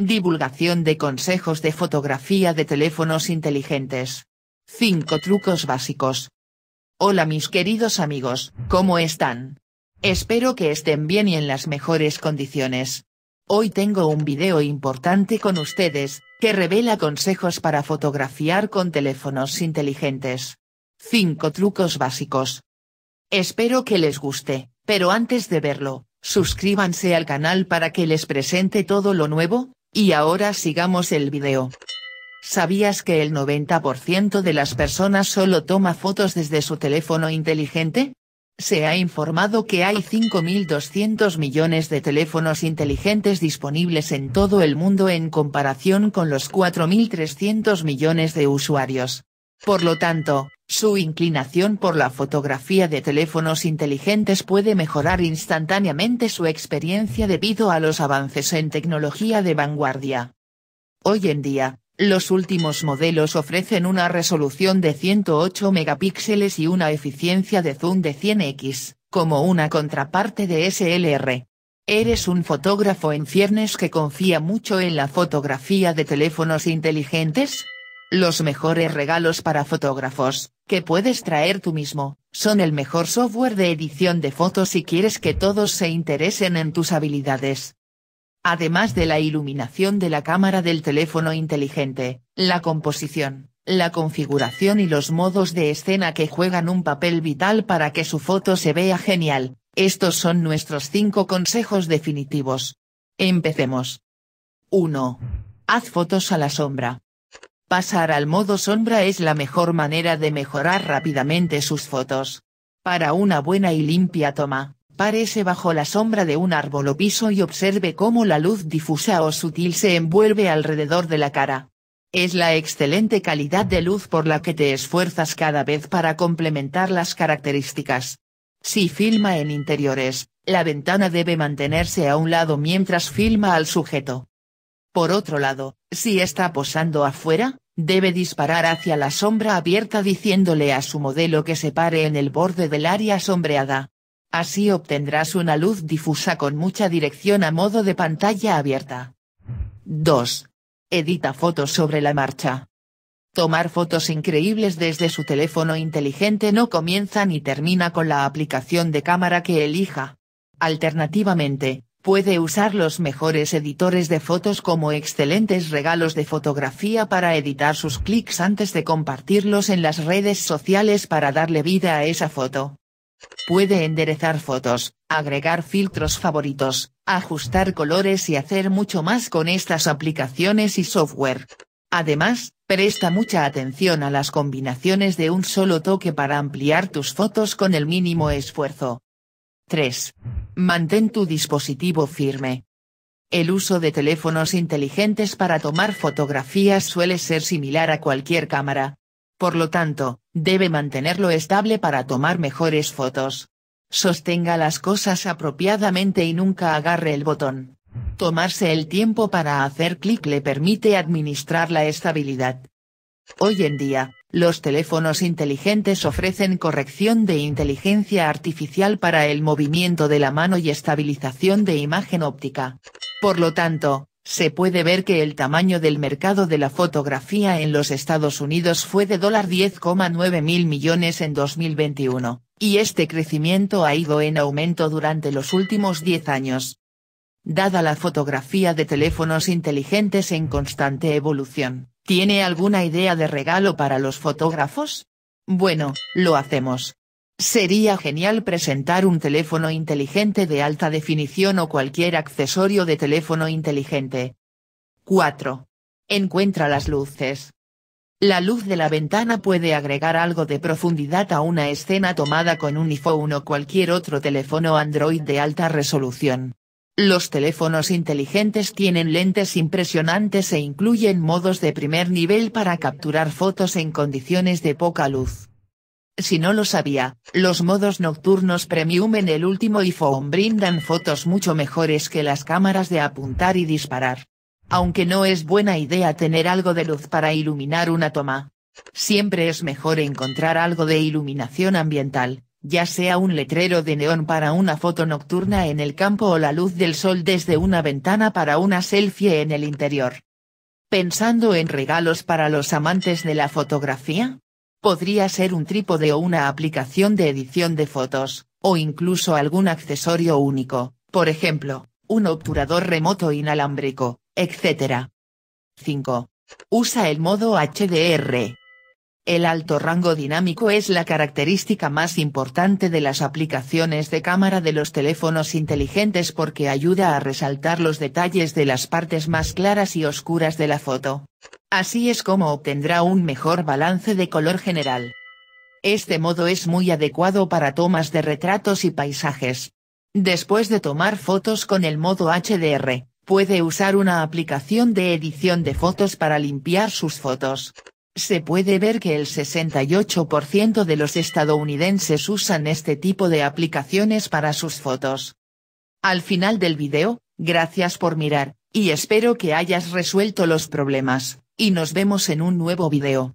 Divulgación de consejos de fotografía de teléfonos inteligentes. 5 trucos básicos. Hola mis queridos amigos, ¿cómo están? Espero que estén bien y en las mejores condiciones. Hoy tengo un video importante con ustedes, que revela consejos para fotografiar con teléfonos inteligentes. 5 trucos básicos. Espero que les guste, pero antes de verlo, suscríbanse al canal para que les presente todo lo nuevo, y ahora sigamos el video. ¿Sabías que el 90% de las personas solo toma fotos desde su teléfono inteligente? Se ha informado que hay 5.200 millones de teléfonos inteligentes disponibles en todo el mundo en comparación con los 4.300 millones de usuarios. Por lo tanto, su inclinación por la fotografía de teléfonos inteligentes puede mejorar instantáneamente su experiencia debido a los avances en tecnología de vanguardia. Hoy en día, los últimos modelos ofrecen una resolución de 108 megapíxeles y una eficiencia de zoom de 100x, como una contraparte de SLR. Eres un fotógrafo en ciernes que confía mucho en la fotografía de teléfonos inteligentes? Los mejores regalos para fotógrafos, que puedes traer tú mismo, son el mejor software de edición de fotos si quieres que todos se interesen en tus habilidades. Además de la iluminación de la cámara del teléfono inteligente, la composición, la configuración y los modos de escena que juegan un papel vital para que su foto se vea genial, estos son nuestros 5 consejos definitivos. Empecemos. 1. Haz fotos a la sombra. Pasar al modo sombra es la mejor manera de mejorar rápidamente sus fotos. Para una buena y limpia toma, párese bajo la sombra de un árbol o piso y observe cómo la luz difusa o sutil se envuelve alrededor de la cara. Es la excelente calidad de luz por la que te esfuerzas cada vez para complementar las características. Si filma en interiores, la ventana debe mantenerse a un lado mientras filma al sujeto. Por otro lado, si está posando afuera, debe disparar hacia la sombra abierta diciéndole a su modelo que se pare en el borde del área sombreada. Así obtendrás una luz difusa con mucha dirección a modo de pantalla abierta. 2. Edita fotos sobre la marcha. Tomar fotos increíbles desde su teléfono inteligente no comienza ni termina con la aplicación de cámara que elija. Alternativamente, Puede usar los mejores editores de fotos como excelentes regalos de fotografía para editar sus clics antes de compartirlos en las redes sociales para darle vida a esa foto. Puede enderezar fotos, agregar filtros favoritos, ajustar colores y hacer mucho más con estas aplicaciones y software. Además, presta mucha atención a las combinaciones de un solo toque para ampliar tus fotos con el mínimo esfuerzo. 3. Mantén tu dispositivo firme. El uso de teléfonos inteligentes para tomar fotografías suele ser similar a cualquier cámara. Por lo tanto, debe mantenerlo estable para tomar mejores fotos. Sostenga las cosas apropiadamente y nunca agarre el botón. Tomarse el tiempo para hacer clic le permite administrar la estabilidad. Hoy en día, los teléfonos inteligentes ofrecen corrección de inteligencia artificial para el movimiento de la mano y estabilización de imagen óptica. Por lo tanto, se puede ver que el tamaño del mercado de la fotografía en los Estados Unidos fue de $10,9 mil millones en 2021, y este crecimiento ha ido en aumento durante los últimos 10 años. Dada la fotografía de teléfonos inteligentes en constante evolución, ¿Tiene alguna idea de regalo para los fotógrafos? Bueno, lo hacemos. Sería genial presentar un teléfono inteligente de alta definición o cualquier accesorio de teléfono inteligente. 4. Encuentra las luces. La luz de la ventana puede agregar algo de profundidad a una escena tomada con un iPhone o cualquier otro teléfono Android de alta resolución. Los teléfonos inteligentes tienen lentes impresionantes e incluyen modos de primer nivel para capturar fotos en condiciones de poca luz. Si no lo sabía, los modos nocturnos premium en el último iPhone brindan fotos mucho mejores que las cámaras de apuntar y disparar. Aunque no es buena idea tener algo de luz para iluminar una toma. Siempre es mejor encontrar algo de iluminación ambiental, ya sea un letrero de neón para una foto nocturna en el campo o la luz del sol desde una ventana para una selfie en el interior. Pensando en regalos para los amantes de la fotografía? Podría ser un trípode o una aplicación de edición de fotos, o incluso algún accesorio único, por ejemplo, un obturador remoto inalámbrico, etc. 5. Usa el modo HDR. El alto rango dinámico es la característica más importante de las aplicaciones de cámara de los teléfonos inteligentes porque ayuda a resaltar los detalles de las partes más claras y oscuras de la foto. Así es como obtendrá un mejor balance de color general. Este modo es muy adecuado para tomas de retratos y paisajes. Después de tomar fotos con el modo HDR, puede usar una aplicación de edición de fotos para limpiar sus fotos se puede ver que el 68% de los estadounidenses usan este tipo de aplicaciones para sus fotos. Al final del video, gracias por mirar, y espero que hayas resuelto los problemas, y nos vemos en un nuevo video.